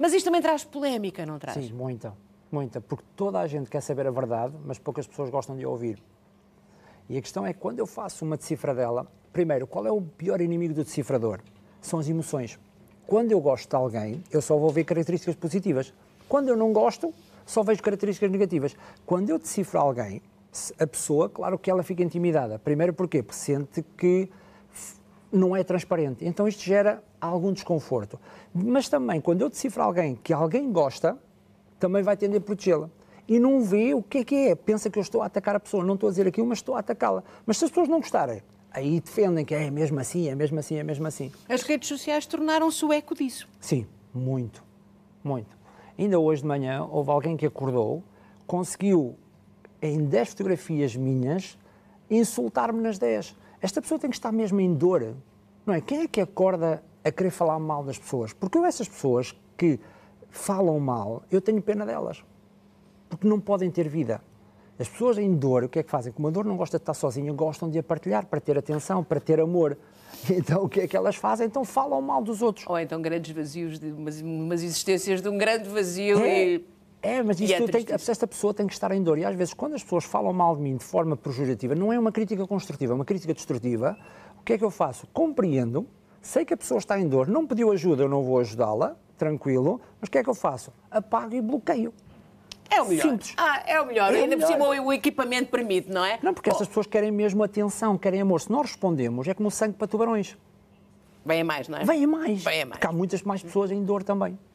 Mas isto também traz polémica, não traz? Sim, muita. Muita. Porque toda a gente quer saber a verdade, mas poucas pessoas gostam de ouvir. E a questão é quando eu faço uma decifra dela, primeiro, qual é o pior inimigo do decifrador? São as emoções. Quando eu gosto de alguém, eu só vou ver características positivas. Quando eu não gosto, só vejo características negativas. Quando eu decifro alguém, a pessoa, claro que ela fica intimidada. Primeiro porquê? Porque sente que não é transparente. Então isto gera algum desconforto. Mas também, quando eu decifro alguém que alguém gosta, também vai tender a protegê-la. E não vê o que é que é. Pensa que eu estou a atacar a pessoa. Não estou a dizer aquilo, mas estou a atacá-la. Mas se as pessoas não gostarem, aí defendem que é mesmo assim, é mesmo assim, é mesmo assim. As redes sociais tornaram-se o eco disso. Sim, muito. Muito. Ainda hoje de manhã houve alguém que acordou, conseguiu, em 10 fotografias minhas, insultar-me nas 10. Esta pessoa tem que estar mesmo em dor. Não é? Quem é que acorda a querer falar mal das pessoas? Porque eu, essas pessoas que falam mal, eu tenho pena delas. Porque não podem ter vida. As pessoas em dor, o que é que fazem? Como a dor não gosta de estar sozinha, gostam de a partilhar, para ter atenção, para ter amor. Então o que é que elas fazem? Então falam mal dos outros. Ou então grandes vazios, de umas, umas existências de um grande vazio é. e é, mas isso é tem, esta pessoa tem que estar em dor. E às vezes, quando as pessoas falam mal de mim de forma prejudicativa, não é uma crítica construtiva, é uma crítica destrutiva. O que é que eu faço? Compreendo, sei que a pessoa está em dor, não pediu ajuda, eu não vou ajudá-la, tranquilo, mas o que é que eu faço? Apago e bloqueio. É o melhor. Simples. Ah, é o melhor. É Ainda por cima o equipamento permite, não é? Não, porque oh. essas pessoas querem mesmo atenção, querem amor. Se nós respondemos, é como sangue para tubarões. Vem a mais, não é? Vem a mais. Vem a mais. Porque há muitas mais pessoas em dor também.